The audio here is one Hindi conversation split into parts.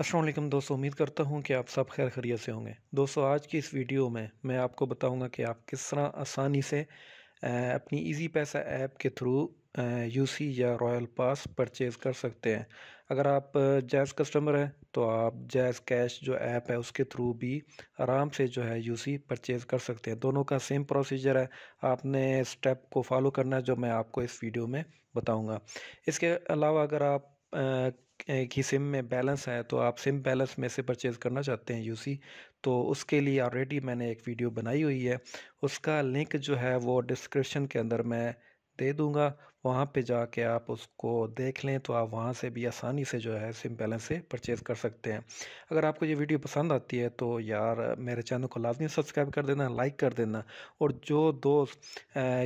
असलम दोस्तों उम्मीद करता हूँ कि आप सब खैर खरीत से होंगे दोस्तों आज की इस वीडियो में मैं आपको बताऊँगा कि आप किस तरह आसानी से अपनी इजी पैसा ऐप के थ्रू यूसी या रॉयल पास परचेज़ कर सकते हैं अगर आप जैज़ कस्टमर हैं तो आप जैज़ कैश जो ऐप है उसके थ्रू भी आराम से जो है यूसी परचेज़ कर सकते हैं दोनों का सेम प्रोसीजर है आपने स्टेप को फॉलो करना है जो मैं आपको इस वीडियो में बताऊँगा इसके अलावा अगर आप की सिम में बैलेंस है तो आप सिम बैलेंस में से परचेज़ करना चाहते हैं यूसी तो उसके लिए ऑलरेडी मैंने एक वीडियो बनाई हुई है उसका लिंक जो है वो डिस्क्रिप्शन के अंदर मैं दे दूंगा वहाँ पे जाके आप उसको देख लें तो आप वहाँ से भी आसानी से जो है सिम बैलेंस से परचेज़ कर सकते हैं अगर आपको ये वीडियो पसंद आती है तो यार मेरे चैनल को लाजमी सब्सक्राइब कर देना लाइक कर देना और जो दोस्त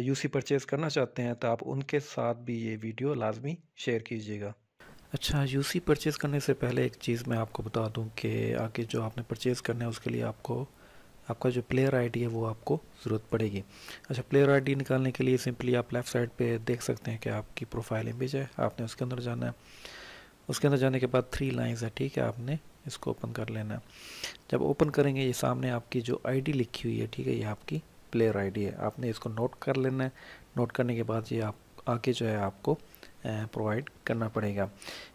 यूसी परचेज़ करना चाहते हैं तो आप उनके साथ भी ये वीडियो लाजमी शेयर कीजिएगा अच्छा यूसी परचेज़ करने से पहले एक चीज़ मैं आपको बता दूं कि आगे जो आपने परचेज़ करना है उसके लिए आपको आपका जो प्लेयर आईडी है वो आपको ज़रूरत पड़ेगी अच्छा प्लेयर आईडी निकालने के लिए सिंपली आप लेफ़्ट साइड पे देख सकते हैं कि आपकी प्रोफाइल इमेज है आपने उसके अंदर जाना है उसके अंदर जाने के बाद थ्री लाइन्स है ठीक है आपने इसको ओपन कर लेना है जब ओपन करेंगे ये सामने आपकी जो आई लिखी हुई है ठीक है ये आपकी प्लेयर आई है आपने इसको नोट कर लेना है नोट करने के बाद ये आप आगे जो है आपको प्रोवाइड करना पड़ेगा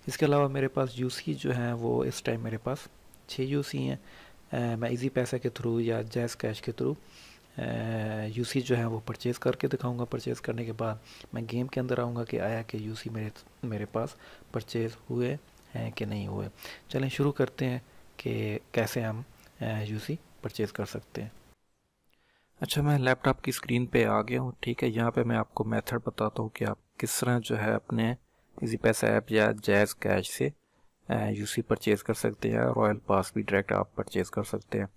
इसके अलावा मेरे पास यूसी जो है वो इस टाइम मेरे पास छः यूसी हैं मैं इजी पैसा के थ्रू या जैस कैश के थ्रू यूसी जो है वो परचेज़ करके दिखाऊंगा परचेज़ करने के बाद मैं गेम के अंदर आऊँगा कि आया कि यूसी मेरे मेरे पास परचेज़ हुए हैं कि नहीं हुए चलें शुरू करते हैं कि कैसे हम यूसी परचेज़ कर सकते हैं अच्छा मैं लैपटॉप की स्क्रीन पे आ गया हूँ ठीक है यहाँ पे मैं आपको मेथड बताता हूँ कि आप किस तरह जो है अपने इजी पैसा ऐप या जैज़ कैश से यूसी परचेज़ कर सकते हैं रॉयल पास भी डायरेक्ट आप परचेज़ कर सकते हैं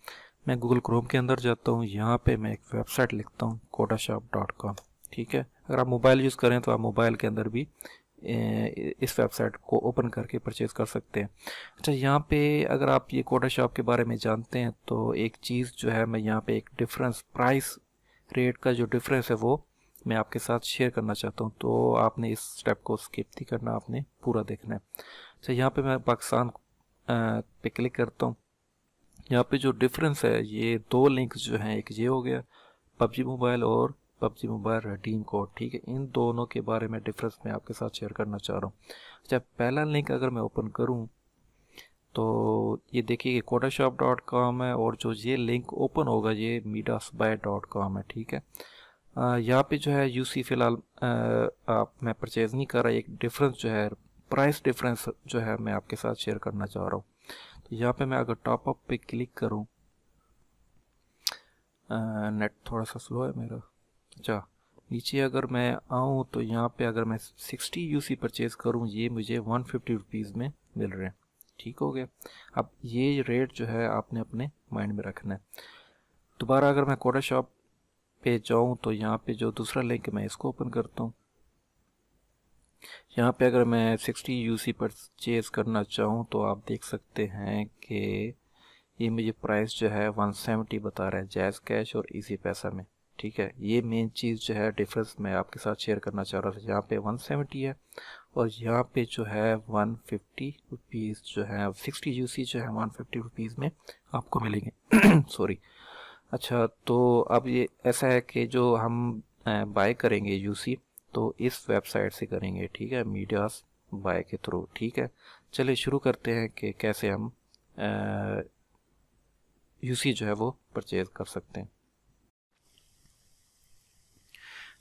मैं गूगल क्रोम के अंदर जाता हूँ यहाँ पे मैं एक वेबसाइट लिखता हूँ कोटा शॉप डॉट कॉम ठीक है अगर आप मोबाइल यूज़ करें तो आप मोबाइल के अंदर भी इस वेबसाइट को ओपन करके परचेज़ कर सकते हैं अच्छा यहाँ पे अगर आप ये कोटा शॉप के बारे में जानते हैं तो एक चीज़ जो है मैं यहाँ पे एक डिफरेंस प्राइस रेट का जो डिफरेंस है वो मैं आपके साथ शेयर करना चाहता हूँ तो आपने इस स्टेप को स्किप नहीं करना आपने पूरा देखना है अच्छा यहाँ पे मैं पाकिस्तान पे क्लिक करता हूँ यहाँ पे जो डिफरेंस है ये दो लिंक जो हैं एक ये हो गया पबजी मोबाइल और पबजी मोबाइल रेडीम कोड ठीक है इन दोनों के बारे में डिफरेंस मैं आपके साथ शेयर करना चाह रहा हूँ अच्छा पहला लिंक अगर मैं ओपन करूँ तो ये देखिए कि कोडाशॉप डॉट कॉम है और जो ये लिंक ओपन होगा ये मीडासबाय डॉट कॉम है ठीक है यहाँ पे जो है यूसी फिलहाल आप मैं परचेज़ नहीं कर रहा एक डिफरेंस जो है प्राइस डिफरेंस जो है मैं आपके साथ शेयर करना चाह रहा हूँ तो यहाँ पे मैं अगर टॉप अप पे क्लिक करूँ नेट थोड़ा सा स्लो है मेरा अच्छा नीचे अगर मैं आऊँ तो यहाँ पे अगर मैं 60 यूसी परचेज़ करूँ ये मुझे फिफ्टी रुपीज़ में मिल रहे हैं ठीक हो गया अब ये रेट जो है आपने अपने माइंड में रखना है दोबारा अगर मैं कोटा शॉप पे जाऊँ तो यहाँ पे जो दूसरा लिंक मैं इसको ओपन करता हूँ यहाँ पे अगर मैं 60 यूसी परचेज करना चाहूँ तो आप देख सकते हैं कि ये मुझे प्राइस जो है 170 बता रहा है जैज़ कैश और इसी पैसा में ठीक है ये मेन चीज़ जो है डिफरेंस मैं आपके साथ शेयर करना चाह रहा था यहाँ पे 170 है और यहाँ पे जो है 150 फिफ्टी जो है 60 यूसी जो है 150 फिफ्टी में आपको मिलेंगे सॉरी अच्छा तो अब ये ऐसा है कि जो हम बाय करेंगे यूसी तो इस वेबसाइट से करेंगे ठीक है मीडियास बाय के थ्रू ठीक है चलिए शुरू करते हैं कि कैसे हम यूसी जो है वो परचेज़ कर सकते हैं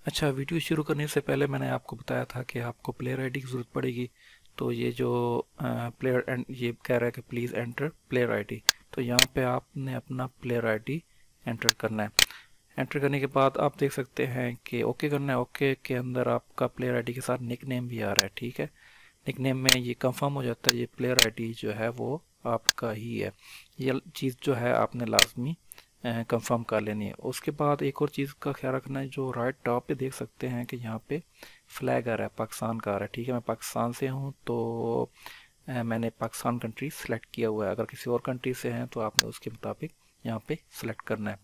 अच्छा वीडियो शुरू करने से पहले मैंने आपको बताया था कि आपको प्लेयर आईडी की ज़रूरत पड़ेगी तो ये जो प्लेयर एंड ये कह रहा है कि प्लीज़ एंटर प्लेयर आईडी तो यहाँ पे आपने अपना प्लेयर आईडी एंटर करना है एंटर करने के बाद आप देख सकते हैं कि ओके करना है ओके के अंदर आपका प्लेयर आईडी के साथ निक नेम भी आ रहा है ठीक है निक नेम में ये कंफर्म हो जाता है ये प्लेयर आईडी जो है वो आपका ही है ये चीज़ जो है आपने लाजमी कंफर्म कर लेनी है उसके बाद एक और चीज़ का ख्याल रखना है जो राइट टॉप पे देख सकते हैं कि यहाँ पे फ्लैग आ रहा है पाकिस्तान का आ रहा है ठीक है मैं पाकिस्तान से हूँ तो मैंने पाकिस्तान कंट्री सेलेक्ट किया हुआ है अगर किसी और कंट्री से हैं तो आपने उसके मुताबिक यहाँ पे सेलेक्ट करना है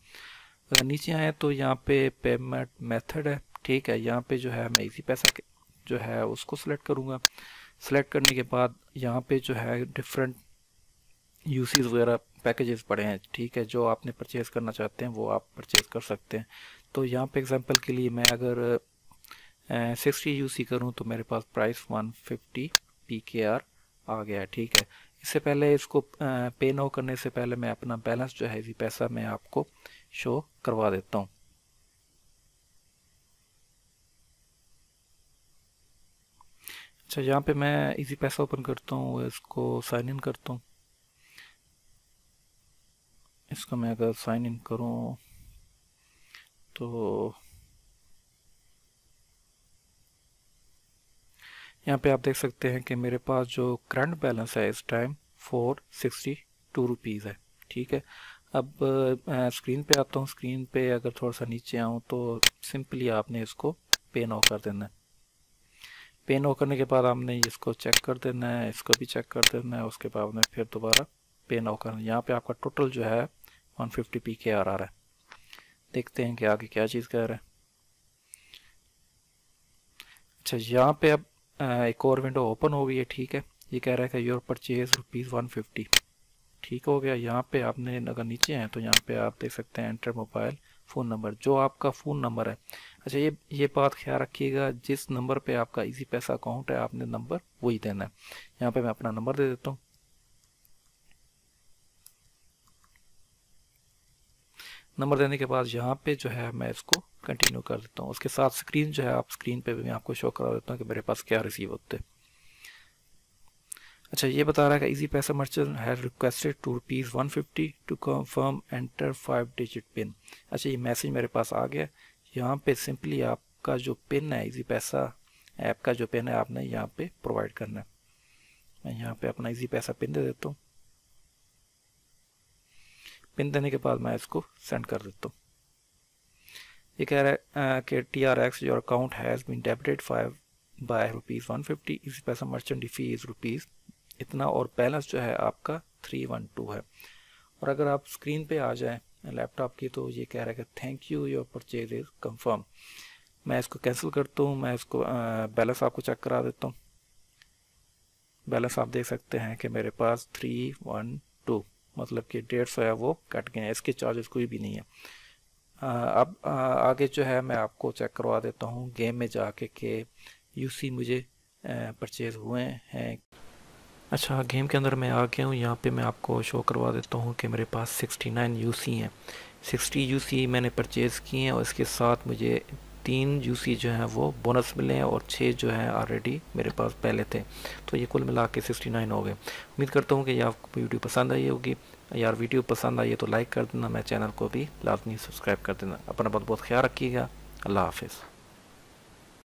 अगर नीचे आए तो यहाँ पे पेमेंट मेथड है ठीक है यहाँ पे जो है मैं इसी पैसा जो है उसको सेलेक्ट करूँगा सेलेक्ट करने के बाद यहाँ पे जो है डिफरेंट यूसीज वगैरह पैकेजेस पड़े हैं ठीक है जो आपने परचेज़ करना चाहते हैं वो आप परचेज़ कर सकते हैं तो यहाँ पे एग्जांपल के लिए मैं अगर सिक्सटी यू सी करूँ तो मेरे पास प्राइस वन फिफ्टी आ गया ठीक है इससे पहले इसको पे नो करने से पहले मैं अपना बैलेंस जो है जी पैसा मैं आपको शो करवा देता हूँ अच्छा यहाँ पे मैं इजी पैसा ओपन करता हूँ इसको साइन इन करता हूँ इसको मैं अगर साइन इन करूँ तो यहाँ पे आप देख सकते हैं कि मेरे पास जो करंट बैलेंस है इस time four sixty two rupees है ठीक है अब स्क्रीन पे आता हूँ स्क्रीन पे अगर थोड़ा सा नीचे आऊँ तो सिंपली आपने इसको पे नो कर देना है पे नो करने के बाद आपने इसको चेक कर देना है इसको भी चेक कर देना है उसके बाद में फिर दोबारा पे नो करना है यहाँ पर आपका टोटल जो है one fifty P K R आ रहा है देखते हैं कि आगे क्या चीज़ कह रहे हैं अच्छा यहाँ पे अब एक और विंडो ओपन हो गई है ठीक है ये कह रहा है कि your purchase rupees one fifty ठीक हो गया यहाँ पे आपने अगर नीचे हैं तो यहाँ पे आप देख सकते हैं एंटर मोबाइल फ़ोन नंबर जो आपका फ़ोन नंबर है अच्छा ये ये बात ख्याल रखिएगा जिस नंबर पे आपका इजी पैसा अकाउंट है आपने नंबर वही देना है यहाँ पे मैं अपना नंबर दे देता हूँ नंबर देने के बाद यहाँ पे जो है मैं इसको कंटिन्यू कर देता हूँ उसके साथ स्क्रीन जो है आप स्क्रीन पे भी मैं आपको शो करा देता हूँ कि मेरे पास क्या रिसीव होते अच्छा ये बता रहा है कि इजी पैसा मर्चेंट है requested to rupees one fifty to confirm enter five digit PIN अच्छा ये मैसेज मेरे पास आ गया यहाँ पे सिंपली आपका जो पिन है इजी पैसा ऐप का जो पिन है आपने यहाँ पे प्रोवाइड करना है मैं यहाँ पे अपना इजी पैसा पिन दे देता हूँ पिन देने के बाद मैं इसको सेंड कर देता हूँ ये कह रहा है कि T R X your account has been debited five by rupees one fifty Easypaisa merchant fee is rupees इतना और बैलेंस जो है आपका थ्री वन टू है और अगर आप स्क्रीन पे आ जाए लैपटॉप की तो ये कह रहा है कि thank you your purchase is confirm मैं इसको कैंसिल करता हूँ मैं इसको बैलेंस आपको चेक करा देता हूँ बैलेंस आप देख सकते हैं कि मेरे पास थ्री वन मतलब कि डेढ़ सौ है वो कट गए हैं इसके चार्जेस कोई भी नहीं है अब आगे जो है मैं आपको चेक करवा देता हूँ गेम में जाके यू यूसी मुझे परचेज़ हुए हैं अच्छा गेम के अंदर मैं आ गया हूँ यहाँ पे मैं आपको शो करवा देता हूँ कि मेरे पास 69 यूसी हैं 60 यूसी मैंने परचेज़ किए हैं और इसके साथ मुझे तीन यूसी जो है वो बोनस मिले हैं और छः जो हैं ऑलरेडी मेरे पास पहले थे तो ये कुल मिला के सिक्सटी नाइन हो गए उम्मीद करता हूँ कि ये आपको वीडियो पसंद आई होगी यार वीडियो पसंद आई है तो लाइक कर देना मैं चैनल को भी लाजमी सब्सक्राइब कर देना अपना बहुत बहुत ख्याल रखिएगा अल्लाह हाफिज़